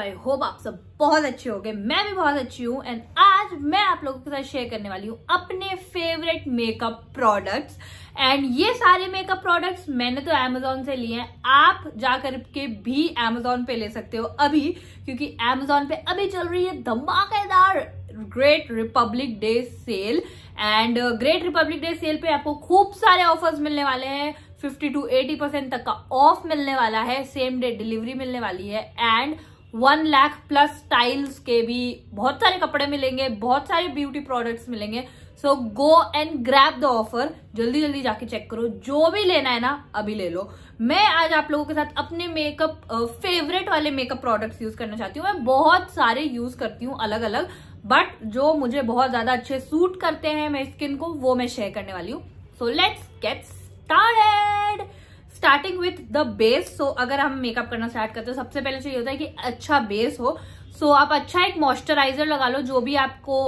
I hope आप सब बहुत अच्छे हो गए मैं भी बहुत अच्छी हूँ एंड आज मैं आप लोगों के साथ शेयर करने वाली हूँ अपने फेवरेट मेकअप प्रोडक्ट्स एंड ये सारे मेकअप प्रोडक्ट्स मैंने तो एमेजोन से लिए हैं आप जाकर के भी अमेजोन पे ले सकते हो अभी क्योंकि अमेजोन पे अभी चल रही है धमाकेदार great republic day sale and great republic day sale पे आपको खूब सारे ऑफर्स मिलने वाले हैं 50 टू 80 परसेंट तक का ऑफ मिलने वाला है सेम डे डिलीवरी मिलने वाली है and one lakh plus tiles के भी बहुत सारे कपड़े मिलेंगे बहुत सारे ब्यूटी प्रोडक्ट्स मिलेंगे so go and grab the offer जल्दी जल्दी जाके चेक करो जो भी लेना है ना अभी ले लो मैं आज आप लोगों के साथ अपने मेकअप फेवरेट वाले मेकअप प्रोडक्ट्स यूज करना चाहती हूँ मैं बहुत सारे यूज करती हूँ अलग अलग बट जो मुझे बहुत ज्यादा अच्छे सूट करते हैं मेरी स्किन को वो मैं शेयर करने वाली हूँ so let's get start starting with the base so अगर हम मेकअप करना स्टार्ट करते हैं सबसे पहले चाहिए तो होता है कि अच्छा बेस हो सो so, आप अच्छा एक मॉइस्चराइजर लगा लो जो भी आपको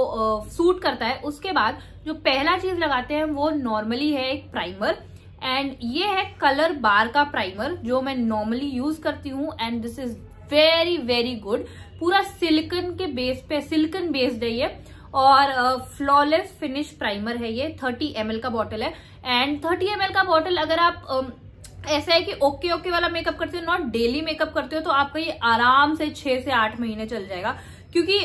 सूट uh, करता है उसके बाद जो पहला चीज लगाते हैं वो नॉर्मली है एक प्राइमर एंड ये है कलर बार का प्राइमर जो मैं नॉर्मली यूज करती हूँ and this is very very good पूरा सिल्कन के बेस पे सिल्कन बेस्ड है ये और फ्लॉलेस फिनिश प्राइमर है ये 30 एम का बॉटल है एंड 30 एम का बॉटल अगर आप uh, ऐसा है कि ओके ओके वाला मेकअप करते हो नॉट डेली मेकअप करते हो तो आपका ये आराम से छह से आठ महीने चल जाएगा क्योंकि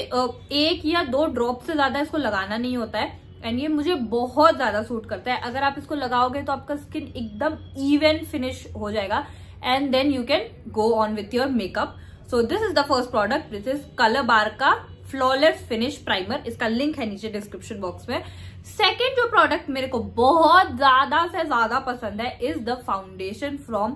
एक या दो ड्रॉप से ज्यादा इसको लगाना नहीं होता है एंड ये मुझे बहुत ज्यादा सूट करता है अगर आप इसको लगाओगे तो आपका स्किन एकदम इवन फिनिश हो जाएगा and then you can go on with your makeup so this is the first product this is colour bar का फ्लॉलेस फिनिश प्राइमर इसका लिंक है नीचे डिस्क्रिप्शन बॉक्स में सेकेंड जो प्रोडक्ट मेरे को बहुत ज्यादा से ज्यादा पसंद है is the foundation from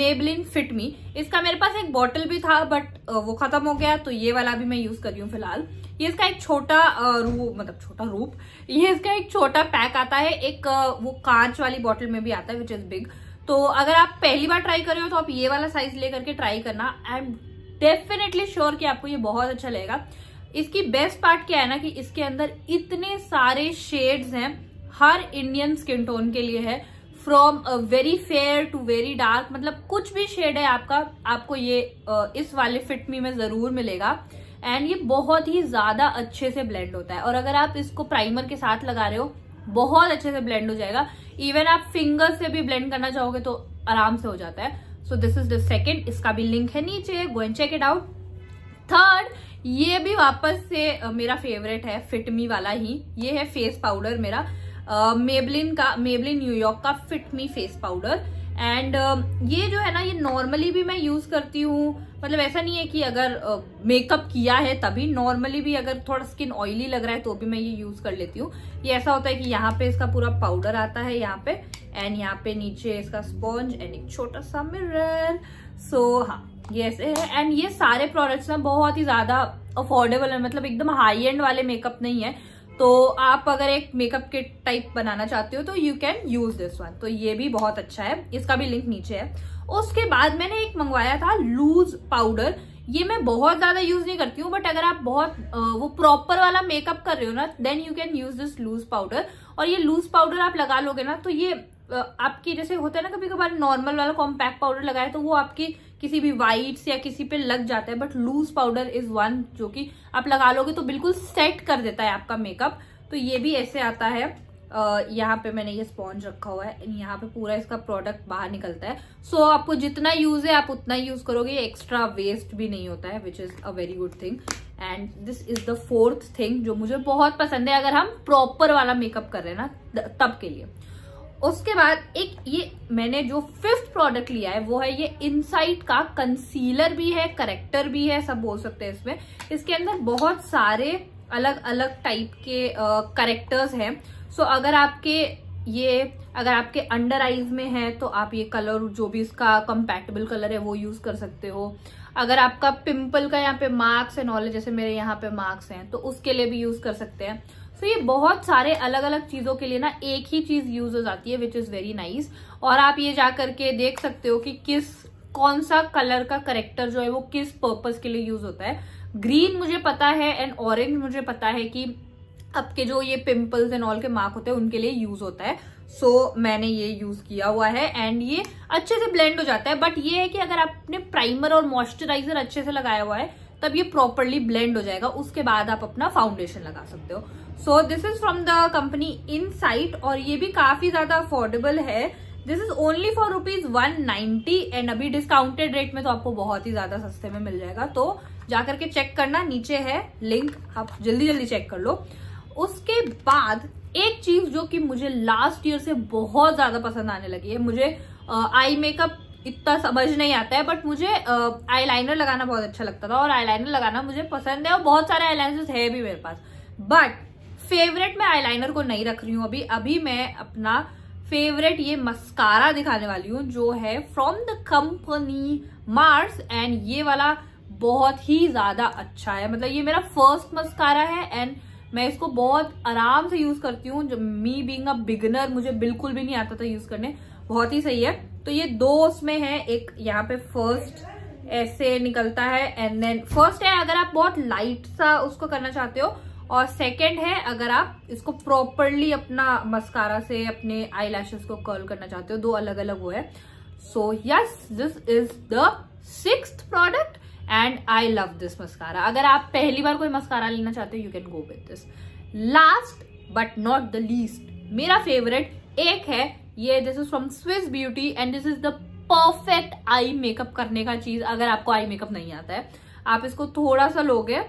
Maybelline Fit Me इसका मेरे पास एक बॉटल भी था बट वो खत्म हो गया तो ये वाला भी मैं यूज कर रही हूँ फिलहाल ये इसका एक छोटा रूप मतलब छोटा रूप ये इसका एक छोटा पैक आता है एक वो कांच वाली बॉटल में भी आता है विच इज बिग तो अगर आप पहली बार ट्राई कर रहे हो तो आप ये वाला साइज लेकर के ट्राई करना आई एम डेफिनेटली श्योर कि आपको ये बहुत अच्छा लगेगा इसकी बेस्ट पार्ट क्या है ना कि इसके अंदर इतने सारे शेड्स हैं हर इंडियन स्किन टोन के लिए है from very fair to very dark मतलब कुछ भी शेड है आपका आपको ये uh, इस वाले फिटमी में जरूर मिलेगा एंड ये बहुत ही ज्यादा अच्छे से ब्लेंड होता है और अगर आप इसको प्राइमर के साथ लगा रहे हो बहुत अच्छे से ब्लेंड हो जाएगा इवन आप फिंगर से भी ब्लेंड करना चाहोगे तो आराम से हो जाता है so this is the second इसका भी लिंक है नीचे going check it out third ये भी वापस से मेरा फेवरेट है फिटमी वाला ही ये है फेस पाउडर मेरा मेबलिन का मेबलिन न्यूयॉर्क का Fit Me face powder and uh, ये जो है ना ये नॉर्मली भी मैं यूज करती हूँ मतलब ऐसा नहीं है कि अगर मेकअप uh, किया है तभी नॉर्मली भी अगर थोड़ा स्किन ऑयली लग रहा है तो भी मैं ये यूज कर लेती हूँ ये ऐसा होता है कि यहाँ पे इसका पूरा पाउडर आता है यहाँ पे एंड यहाँ पे नीचे इसका स्पॉन्ज एंड एक छोटा सा मिरर सो so, हाँ ये है एंड ये सारे प्रोडक्ट्स ना बहुत ही ज़्यादा अफोर्डेबल है मतलब एकदम हाई एंड वाले मेकअप नहीं है तो आप अगर एक मेकअप के टाइप बनाना चाहते हो तो you can use this one तो ये भी बहुत अच्छा है इसका भी लिंक नीचे है उसके बाद मैंने एक मंगवाया था लूज पाउडर ये मैं बहुत ज्यादा यूज नहीं करती हूँ बट अगर आप बहुत वो प्रॉपर वाला मेकअप कर रहे हो ना then you can use this loose powder और ये लूज पाउडर आप लगा लोगे ना तो ये आपकी जैसे होता है ना कभी कभार नॉर्मल वाला कॉम्पैक्ट पाउडर लगाए तो वो आपकी किसी भी वाइट्स या किसी पे लग जाता है but loose powder is one जो कि आप लगा लोगे तो बिल्कुल सेट कर देता है आपका मेकअप तो ये भी ऐसे आता है यहाँ पे मैंने ये स्पॉन्ज रखा हुआ है यहाँ पे पूरा इसका प्रोडक्ट बाहर निकलता है सो so, आपको जितना यूज है आप उतना यूज करोगे एक्स्ट्रा वेस्ट भी नहीं होता है which is a very good thing and this is the fourth thing जो मुझे बहुत पसंद है अगर हम प्रॉपर वाला मेकअप कर रहे हैं ना तब के लिए उसके बाद एक ये मैंने जो फिफ्थ प्रोडक्ट लिया है वो है ये इनसाइट का कंसीलर भी है करेक्टर भी है सब बोल सकते हैं इसमें इसके अंदर बहुत सारे अलग अलग टाइप के करेक्टर्स हैं सो अगर आपके ये अगर आपके अंडर आईज में है तो आप ये कलर जो भी इसका कंपेटेबल कलर है वो यूज कर सकते हो अगर आपका पिंपल का यहाँ पे मार्क्स है नॉलेज जैसे मेरे यहाँ पे मार्क्स हैं तो उसके लिए भी यूज कर सकते हैं सो ये बहुत सारे अलग अलग चीज़ों के लिए ना एक ही चीज़ यूज हो जाती है विच इज़ वेरी नाइस और आप ये जा करके देख सकते हो कि किस कौन सा कलर का करेक्टर जो है वो किस पर्पज के लिए यूज होता है ग्रीन मुझे पता है एंड ऑरेंज मुझे पता है कि आपके जो ये पिंपल्स एंड ऑल के मार्क होते हैं उनके लिए यूज होता है सो so, मैंने ये यूज किया हुआ है एंड ये अच्छे से ब्लेंड हो जाता है बट ये है कि अगर आपने प्राइमर और मॉइस्चराइजर अच्छे से लगाया हुआ है तब ये प्रॉपरली ब्लेंड हो जाएगा उसके बाद आप अपना फाउंडेशन लगा सकते हो so this is from the company site और ये भी काफी ज्यादा अफोर्डेबल है this is only for rupees one ninety and अभी डिस्काउंटेड रेट में तो आपको बहुत ही ज्यादा सस्ते में मिल जाएगा तो जाकर के चेक करना नीचे है लिंक आप जल्दी जल्दी चेक कर लो उसके बाद एक चीज जो कि मुझे लास्ट ईयर से बहुत ज्यादा पसंद आने लगी है मुझे आई मेकअप इतना समझ नहीं आता है बट मुझे आईलाइनर लगाना बहुत अच्छा लगता था और आईलाइनर लगाना मुझे पसंद है और बहुत सारे आईलाइनर्स है भी मेरे पास बट फेवरेट मैं आईलाइनर को नहीं रख रही हूँ अभी अभी मैं अपना फेवरेट ये मस्कारा दिखाने वाली हूँ जो है from the company Mars and ये वाला बहुत ही ज्यादा अच्छा है मतलब ये मेरा फर्स्ट मस्कारा है एंड मैं इसको बहुत आराम से यूज करती हूँ मी बींग अ बिगनर मुझे बिल्कुल भी नहीं आता था यूज करने बहुत ही सही है तो ये दो उसमें है एक यहाँ पे फर्स्ट ऐसे निकलता है एंड देन फर्स्ट है अगर आप बहुत लाइट सा उसको करना चाहते हो और सेकंड है अगर आप इसको प्रॉपरली अपना मस्कारा से अपने आई को कर्ल करना चाहते हो दो अलग अलग वो है so yes this is the six product and I love this mascara अगर आप पहली बार कोई मस्कारा लेना चाहते हो you can go with this last but not the least मेरा फेवरेट एक है ये this is from Swiss beauty and this is the perfect eye makeup करने का चीज अगर आपको आई मेकअप नहीं आता है आप इसको थोड़ा सा लोगे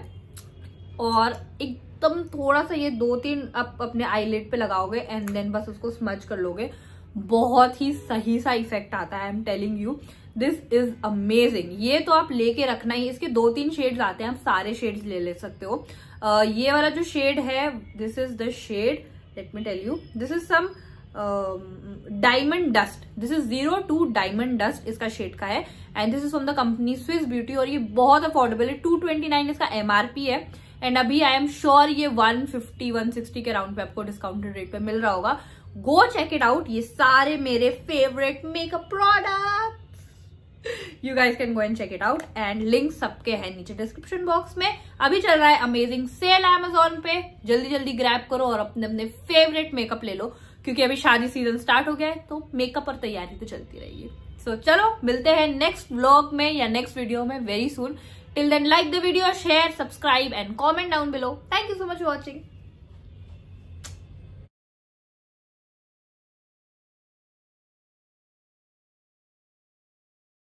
और एकदम थोड़ा सा ये दो तीन आप अपने आईलेट पे लगाओगे एंड देन बस उसको स्मच कर लोगे बहुत ही सही सा इफेक्ट आता है I am telling you this is amazing ये तो आप लेके रखना ही इसके दो तीन शेड्स आते हैं आप सारे शेड्स ले ले सकते हो uh, ये वाला जो शेड है this is the shade let me tell you this is some diamond dust this is zero two diamond dust इसका शेड का है and this is from the company Swiss beauty और ये बहुत अफोर्डेबल है टू ट्वेंटी नाइन इसका MRP है and अभी आई एम श्योर ये वन सिक्सटी के राउंड पे आपको डिस्काउंटेड रेट पे मिल रहा होगा गो चेक इट आउट ये सारे मेरे favourite makeup product you guys can go and check it out and link सबके हैं नीचे डिस्क्रिप्शन बॉक्स में अभी चल रहा है अमेजिंग सेल एमेजोन पे जल्दी जल्दी ग्रैप करो और अपने अपने फेवरेट मेकअप ले लो क्योंकि अभी शादी सीजन स्टार्ट हो गया है तो मेकअप और तैयारी तो चलती रहेगी सो so, चलो मिलते हैं नेक्स्ट व्लॉग में या नेक्स्ट वीडियो में very soon till then like the video share subscribe and comment down below thank you so much watching